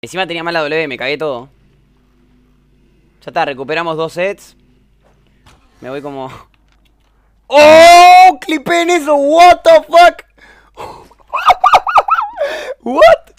Encima tenía mala W, me cagué todo. Ya está, recuperamos dos sets. Me voy como... ¡Oh! ¡Clipé en eso! ¡What the fuck! ¿What?